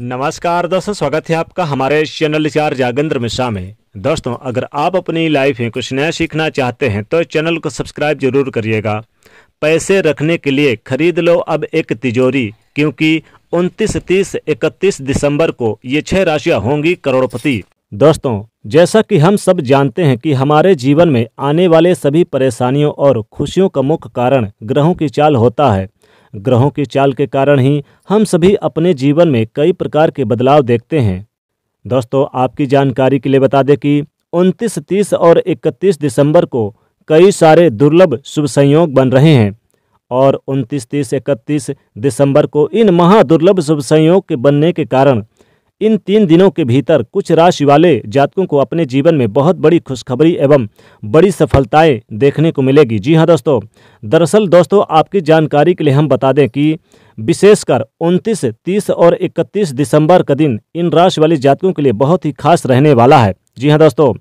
नमस्कार दोस्तों स्वागत है आपका हमारे चैनल चार जागेंद्र मिश्रा में दोस्तों अगर आप अपनी लाइफ में कुछ नया सीखना चाहते हैं तो चैनल को सब्सक्राइब जरूर करिएगा पैसे रखने के लिए खरीद लो अब एक तिजोरी क्योंकि 29, 30, 31 दिसंबर को ये छह राशियां होंगी करोड़पति दोस्तों जैसा कि हम सब जानते हैं कि हमारे जीवन में आने वाले सभी परेशानियों और खुशियों का मुख्य कारण ग्रहों की चाल होता है ग्रहों की चाल के कारण ही हम सभी अपने जीवन में कई प्रकार के बदलाव देखते हैं दोस्तों आपकी जानकारी के लिए बता दें कि उनतीस तीस और इकतीस दिसंबर को कई सारे दुर्लभ शुभ संयोग बन रहे हैं और उनतीस तीस इकतीस दिसंबर को इन महादुर्लभ शुभ संयोग के बनने के कारण इन तीन दिनों के भीतर कुछ राशि वाले जातकों को अपने जीवन में बहुत बड़ी खुशखबरी एवं बड़ी सफलताएं देखने को मिलेगी जी हाँ दोस्तों दरअसल दोस्तों आपकी जानकारी के लिए हम बता दें कि विशेषकर 29, 30 और 31 दिसंबर का दिन इन राशि वाले जातकों के लिए बहुत ही खास रहने वाला है जी हाँ दोस्तों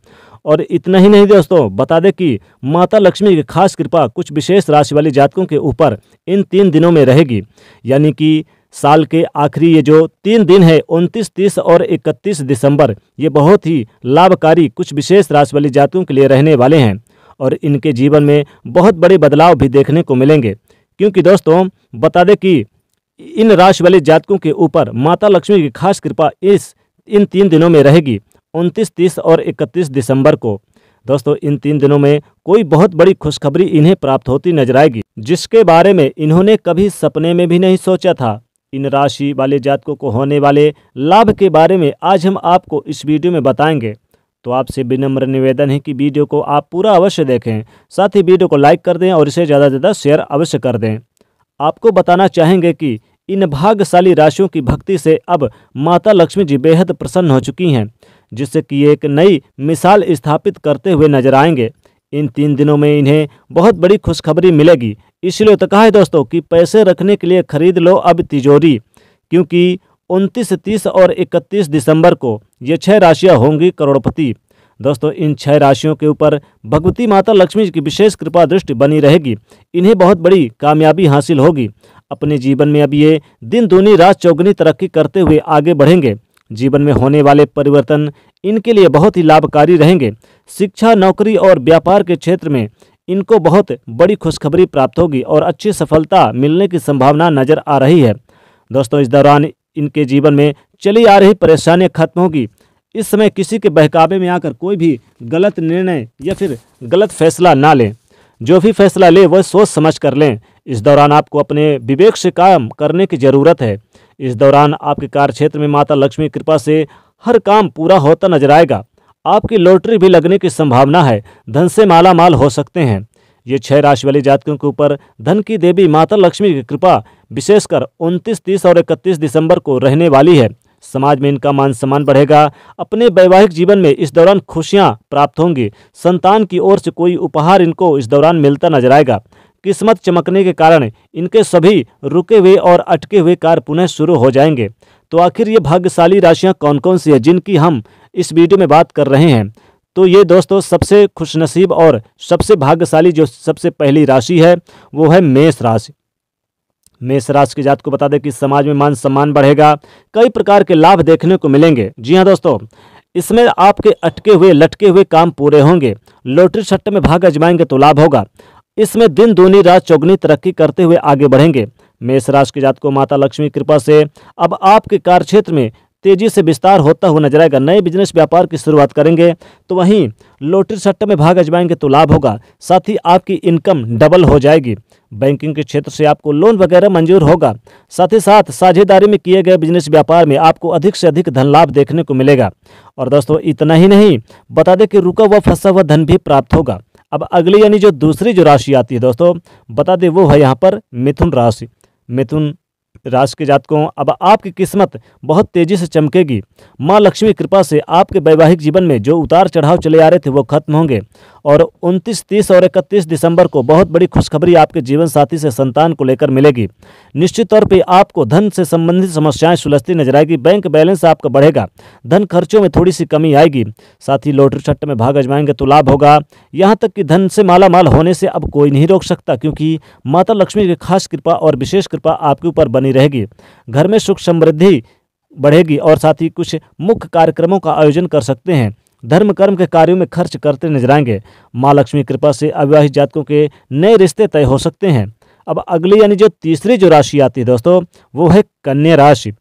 और इतना ही नहीं दोस्तों बता दें कि माता लक्ष्मी की खास कृपा कुछ विशेष राशि वाले जातकों के ऊपर इन तीन दिनों में रहेगी यानी कि साल के आखिरी ये जो तीन दिन है उनतीस तीस और इकतीस दिसंबर ये बहुत ही लाभकारी कुछ विशेष राशि वाली जातकों के लिए रहने वाले हैं और इनके जीवन में बहुत बड़े बदलाव भी देखने को मिलेंगे क्योंकि दोस्तों बता दें कि इन राशि वाले जातकों के ऊपर माता लक्ष्मी की खास कृपा इस इन तीन दिनों में रहेगी उनतीस तीस और इकतीस दिसंबर को दोस्तों इन तीन दिनों में कोई बहुत बड़ी खुशखबरी इन्हें प्राप्त होती नजर आएगी जिसके बारे में इन्होंने कभी सपने में भी नहीं सोचा था इन राशि वाले जातकों को होने वाले लाभ के बारे में आज हम आपको इस वीडियो में बताएंगे तो आपसे विनम्र निवेदन है कि वीडियो को आप पूरा अवश्य देखें साथ ही वीडियो को लाइक कर दें और इसे ज़्यादा से ज़्यादा शेयर अवश्य कर दें आपको बताना चाहेंगे कि इन भाग्यशाली राशियों की भक्ति से अब माता लक्ष्मी जी बेहद प्रसन्न हो चुकी हैं जिससे कि एक नई मिसाल स्थापित करते हुए नजर आएंगे इन तीन दिनों में इन्हें बहुत बड़ी खुशखबरी मिलेगी इसलिए तो कहा है दोस्तों कि पैसे रखने के लिए खरीद लो अब तिजोरी क्योंकि उनतीस तीस और इकतीस दिसंबर को ये छह राशियाँ होंगी करोड़पति दोस्तों इन छह राशियों के ऊपर भगवती माता लक्ष्मी की विशेष कृपा दृष्टि बनी रहेगी इन्हें बहुत बड़ी कामयाबी हासिल होगी अपने जीवन में अब ये दिन दूनी रात चौगनी तरक्की करते हुए आगे बढ़ेंगे जीवन में होने वाले परिवर्तन इनके लिए बहुत ही लाभकारी रहेंगे शिक्षा नौकरी और व्यापार के क्षेत्र में इनको बहुत बड़ी खुशखबरी प्राप्त होगी और अच्छी सफलता मिलने की संभावना नजर आ रही है दोस्तों इस दौरान इनके जीवन में चली आ रही परेशानियाँ खत्म होगी इस समय किसी के बहकावे में आकर कोई भी गलत निर्णय या फिर गलत फैसला ना लें जो भी फैसला लें वह सोच समझ कर लें इस दौरान आपको अपने विवेक से काम करने की ज़रूरत है इस दौरान आपके कार्य क्षेत्र में माता लक्ष्मी कृपा से हर काम पूरा होता नजर आएगा आपकी लॉटरी भी लगने की संभावना है धन से माला माल हो सकते हैं ये छह राशि वाले जातकों के ऊपर धन की देवी माता लक्ष्मी की कृपा विशेषकर 29, 30 और 31 दिसंबर को रहने वाली है समाज में इनका मान सम्मान बढ़ेगा अपने वैवाहिक जीवन में इस दौरान खुशियां प्राप्त होंगी संतान की ओर से कोई उपहार इनको इस दौरान मिलता नजर आएगा किस्मत चमकने के कारण इनके सभी रुके हुए और अटके हुए कार्य पुनः शुरू हो जाएंगे तो आखिर ये भाग्यशाली राशियां कौन कौन सी है जिनकी हम इस वीडियो में बात कर रहे हैं तो ये दोस्तों सबसे खुशनसीब और सबसे भाग्यशाली जो सबसे पहली राशि है वो है मेष राशि मेष राशि के जात को बता दें कि समाज में मान सम्मान बढ़ेगा कई प्रकार के लाभ देखने को मिलेंगे जी हाँ दोस्तों इसमें आपके अटके हुए लटके हुए काम पूरे होंगे लॉटरी छट्ट में भाग अजमाएंगे तो लाभ होगा इसमें दिन दूनी रात चौगनी तरक्की करते हुए आगे बढ़ेंगे मेष राशि के जात को माता लक्ष्मी कृपा से अब आपके कार्यक्षेत्र में तेजी से विस्तार होता हुआ नजर आएगा नए बिजनेस व्यापार की शुरुआत करेंगे तो वहीं लोटरी सट्टा में भाग अजमाएंगे तो लाभ होगा साथ ही आपकी इनकम डबल हो जाएगी बैंकिंग के क्षेत्र से आपको लोन वगैरह मंजूर होगा साथ ही साथ साझेदारी में किए गए बिजनेस व्यापार में आपको अधिक से अधिक धन लाभ देखने को मिलेगा और दोस्तों इतना ही नहीं बता दें कि रुका हुआ फंसा हुआ धन भी प्राप्त होगा अब अगली यानी जो दूसरी जो राशि आती है दोस्तों बता दें वो है यहाँ पर मिथुन राशि मिथुन राशि के जातकों अब आपकी किस्मत बहुत तेजी से चमकेगी मां लक्ष्मी कृपा से आपके वैवाहिक जीवन में जो उतार चढ़ाव चले आ रहे थे वो खत्म होंगे और 29, 30 और 31 दिसंबर को बहुत बड़ी खुशखबरी आपके जीवन साथी से संतान को लेकर मिलेगी निश्चित तौर पर आपको धन से संबंधित समस्याएं सुलझती नजर आएगी बैंक बैलेंस आपका बढ़ेगा धन खर्चों में थोड़ी सी कमी आएगी साथ ही लॉटरी छट्ट में भाग अजमाएंगे तो लाभ होगा यहाँ तक कि धन से माला माल होने से अब कोई नहीं रोक सकता क्योंकि माता लक्ष्मी की खास कृपा और विशेष कृपा आपके ऊपर बनी रहेगी घर में सुख समृद्धि बढ़ेगी और साथ ही कुछ मुख्य कार्यक्रमों का आयोजन कर सकते हैं धर्म कर्म के कार्यों में खर्च करते नजर आएंगे माँ लक्ष्मी कृपा से अविवाहित जातकों के नए रिश्ते तय हो सकते हैं अब अगली यानी जो तीसरी जो राशि आती है दोस्तों वो है कन्या राशि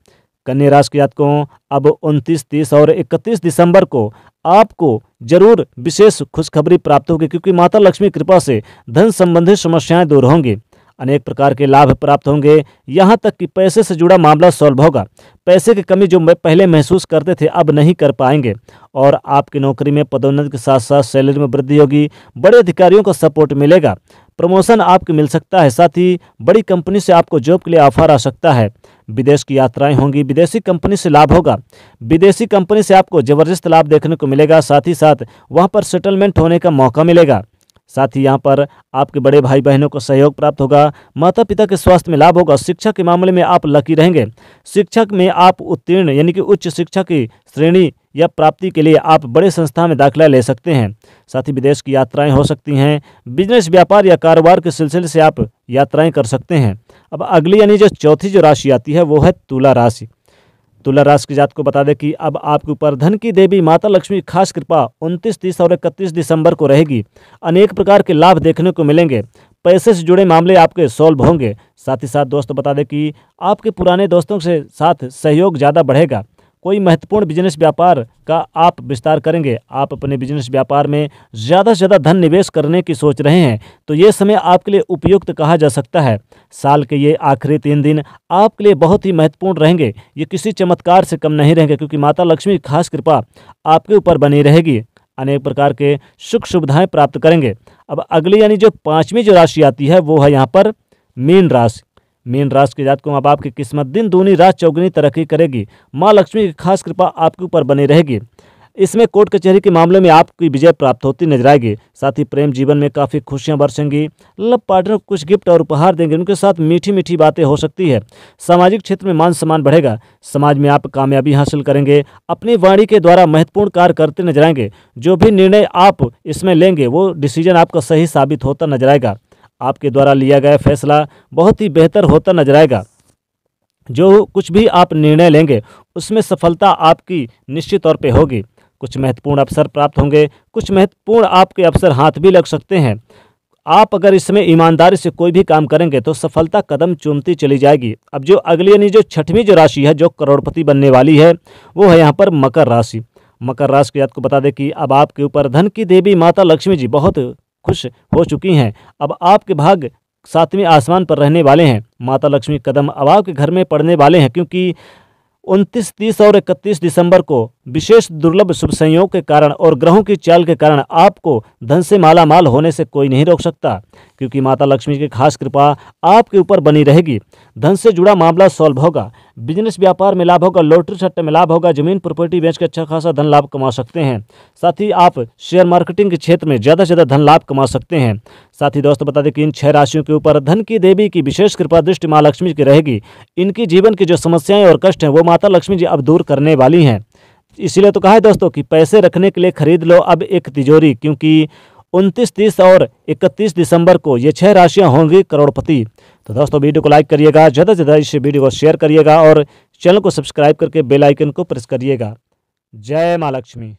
कन्या राशि के जातकों अब 29, 30 और 31 दिसंबर को आपको जरूर विशेष खुशखबरी प्राप्त होगी क्योंकि माता लक्ष्मी कृपा से धन संबंधित समस्याएं दूर होंगी अनेक प्रकार के लाभ प्राप्त होंगे यहाँ तक कि पैसे से जुड़ा मामला सॉल्व होगा पैसे की कमी जो पहले महसूस करते थे अब नहीं कर पाएंगे और आपकी नौकरी में पदोन्नति के साथ साथ सैलरी में वृद्धि होगी बड़े अधिकारियों का सपोर्ट मिलेगा प्रमोशन आपको मिल सकता है साथ ही बड़ी कंपनी से आपको जॉब के लिए ऑफर आ सकता है विदेश की यात्राएं होंगी विदेशी कंपनी से लाभ होगा विदेशी कंपनी से आपको जबरदस्त लाभ देखने को मिलेगा साथ ही साथ वहां पर सेटलमेंट होने का मौका मिलेगा साथ ही यहाँ पर आपके बड़े भाई बहनों को सहयोग प्राप्त होगा माता पिता के स्वास्थ्य में लाभ होगा शिक्षा के मामले में आप लकी रहेंगे शिक्षक में आप उत्तीर्ण यानी कि उच्च शिक्षा की श्रेणी या प्राप्ति के लिए आप बड़े संस्था में दाखिला ले सकते हैं साथ ही विदेश की यात्राएं हो सकती हैं बिजनेस व्यापार या कारोबार के सिलसिले से आप यात्राएं कर सकते हैं अब अगली यानी जो चौथी जो राशि आती है वो है तुला राशि तुला राशि की जात को बता दें कि अब आपके ऊपर धन की देवी माता लक्ष्मी खास कृपा उनतीस तीस और इकतीस दिसंबर को रहेगी अनेक प्रकार के लाभ देखने को मिलेंगे पैसे से जुड़े मामले आपके सॉल्व होंगे साथ ही साथ दोस्तों बता दें कि आपके पुराने दोस्तों से साथ सहयोग ज़्यादा बढ़ेगा कोई महत्वपूर्ण बिजनेस व्यापार का आप विस्तार करेंगे आप अपने बिजनेस व्यापार में ज़्यादा से ज़्यादा धन निवेश करने की सोच रहे हैं तो ये समय आपके लिए उपयुक्त कहा जा सकता है साल के ये आखिरी तीन दिन आपके लिए बहुत ही महत्वपूर्ण रहेंगे ये किसी चमत्कार से कम नहीं रहेंगे क्योंकि माता लक्ष्मी खास कृपा आपके ऊपर बनी रहेगी अनेक प्रकार के सुख सुविधाएँ प्राप्त करेंगे अब अगली यानी जो पाँचवीं जो राशि आती है वो है यहाँ पर मीन राशि मीन राशि के जातकों अब आपकी किस्मत दिन दूनी रात चौगुनी तरक्की करेगी माँ लक्ष्मी की खास कृपा आपके ऊपर बनी रहेगी इसमें कोर्ट कचहरी के मामले में आपकी विजय प्राप्त होती नजर आएगी साथ ही प्रेम जीवन में काफ़ी खुशियां बरसेंगी लव पार्टनर कुछ गिफ्ट और उपहार देंगे उनके साथ मीठी मीठी बातें हो सकती है सामाजिक क्षेत्र में मान सम्मान बढ़ेगा समाज में आप कामयाबी हासिल करेंगे अपनी वाणी के द्वारा महत्वपूर्ण कार्य करते नजर आएंगे जो भी निर्णय आप इसमें लेंगे वो डिसीजन आपका सही साबित होता नजर आएगा आपके द्वारा लिया गया फैसला बहुत ही बेहतर होता नजर आएगा जो कुछ भी आप निर्णय लेंगे उसमें सफलता आपकी निश्चित तौर पे होगी कुछ महत्वपूर्ण अवसर प्राप्त होंगे कुछ महत्वपूर्ण आपके अवसर हाथ भी लग सकते हैं आप अगर इसमें ईमानदारी से कोई भी काम करेंगे तो सफलता कदम चूमती चली जाएगी अब जो अगली यानी जो छठवीं जो राशि है जो करोड़पति बनने वाली है वो है यहाँ पर मकर राशि मकर राशि की याद को बता दें कि अब आपके ऊपर धन की देवी माता लक्ष्मी जी बहुत खुश हो चुकी हैं अब आपके भाग सातवें आसमान पर रहने वाले हैं माता लक्ष्मी कदम अब आपके घर में पड़ने वाले हैं क्योंकि उनतीस तीस और इकतीस दिसंबर को विशेष दुर्लभ शुभ संयोग के कारण और ग्रहों की चाल के कारण आपको धन से माला माल होने से कोई नहीं रोक सकता क्योंकि माता लक्ष्मी की खास कृपा आपके ऊपर बनी रहेगी धन से जुड़ा मामला सॉल्व होगा बिजनेस व्यापार में लाभ होगा लॉटरी सट्टे में लाभ होगा जमीन प्रॉपर्टी बेच के अच्छा खासा धन लाभ कमा सकते हैं साथ ही आप शेयर मार्केटिंग के क्षेत्र में ज़्यादा से ज़्यादा धन लाभ कमा सकते हैं साथ ही दोस्तों बता दें कि इन छह राशियों के ऊपर धन की देवी की विशेष कृपा दृष्टि माँ लक्ष्मी की रहेगी इनकी जीवन की जो समस्याएं और कष्ट हैं वो माता लक्ष्मी जी अब दूर करने वाली हैं इसीलिए तो कहा है दोस्तों कि पैसे रखने के लिए खरीद लो अब एक तिजोरी क्योंकि उनतीस तीस और इकतीस दिसंबर को ये छह राशियां होंगी करोड़पति तो दोस्तों वीडियो को लाइक करिएगा ज़्यादा से ज़्यादा इस वीडियो को शेयर करिएगा और चैनल को सब्सक्राइब करके बेलाइकन को प्रेस करिएगा जय माँ लक्ष्मी